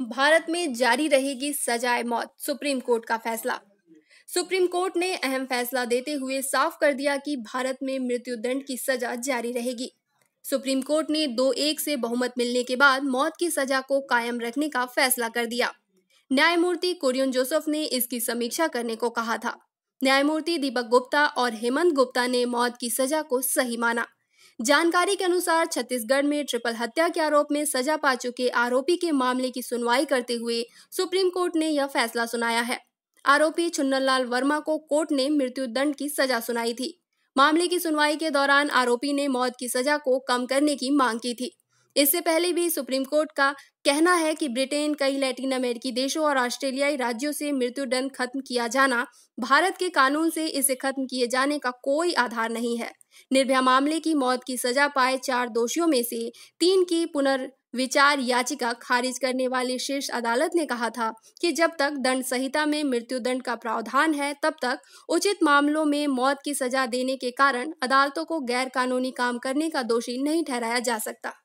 भारत में जारी रहेगी सजाए मौत सुप्रीम कोर्ट का फैसला सुप्रीम कोर्ट ने अहम फैसला देते हुए साफ कर दिया कि भारत में मृत्युदंड की सजा जारी रहेगी सुप्रीम कोर्ट ने दो एक से बहुमत मिलने के बाद मौत की सजा को कायम रखने का फैसला कर दिया न्यायमूर्ति कुरियन जोसेफ ने इसकी समीक्षा करने को कहा था न्यायमूर्ति दीपक गुप्ता और हेमंत गुप्ता ने मौत की सजा को सही माना जानकारी के अनुसार छत्तीसगढ़ में ट्रिपल हत्या के आरोप में सजा पा चुके आरोपी के मामले की सुनवाई करते हुए सुप्रीम कोर्ट ने यह फैसला सुनाया है आरोपी छुन्नलाल वर्मा को कोर्ट ने मृत्यु दंड की सजा सुनाई थी मामले की सुनवाई के दौरान आरोपी ने मौत की सजा को कम करने की मांग की थी इससे पहले भी सुप्रीम कोर्ट का कहना है कि ब्रिटेन कई लैटिन अमेरिकी देशों और ऑस्ट्रेलियाई राज्यों से मृत्यु दंड खत्म किया जाना भारत के कानून से इसे खत्म किए जाने का कोई आधार नहीं है निर्भया मामले की मौत की सजा पाए चार दोषियों में से तीन की पुनर् विचार याचिका खारिज करने वाली शीर्ष अदालत ने कहा था कि जब तक दंड संहिता में मृत्युदंड का प्रावधान है तब तक उचित मामलों में मौत की सजा देने के कारण अदालतों को गैर कानूनी काम करने का दोषी नहीं ठहराया जा सकता